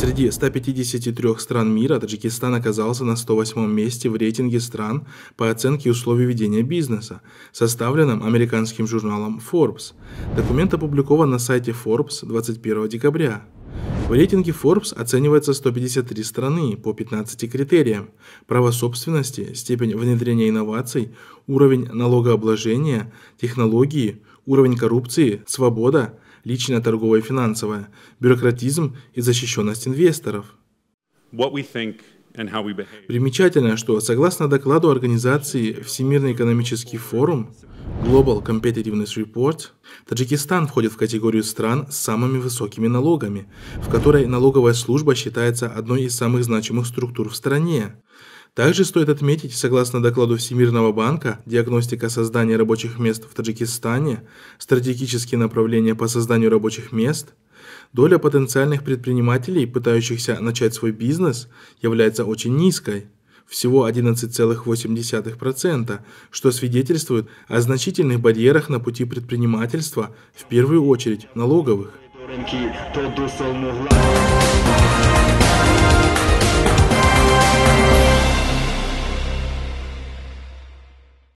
Среди 153 стран мира Таджикистан оказался на 108 месте в рейтинге стран по оценке условий ведения бизнеса, составленном американским журналом Forbes. Документ опубликован на сайте Forbes 21 декабря. В рейтинге Forbes оценивается 153 страны по 15 критериям – право собственности, степень внедрения инноваций, уровень налогообложения, технологии, уровень коррупции, свобода – личная торговая и финансовая, бюрократизм и защищенность инвесторов. Примечательно, что согласно докладу организации Всемирный экономический форум Global Competitiveness Report, Таджикистан входит в категорию стран с самыми высокими налогами, в которой налоговая служба считается одной из самых значимых структур в стране. Также стоит отметить, согласно докладу Всемирного банка, диагностика создания рабочих мест в Таджикистане, стратегические направления по созданию рабочих мест, доля потенциальных предпринимателей, пытающихся начать свой бизнес, является очень низкой всего 11,8%, что свидетельствует о значительных барьерах на пути предпринимательства, в первую очередь налоговых.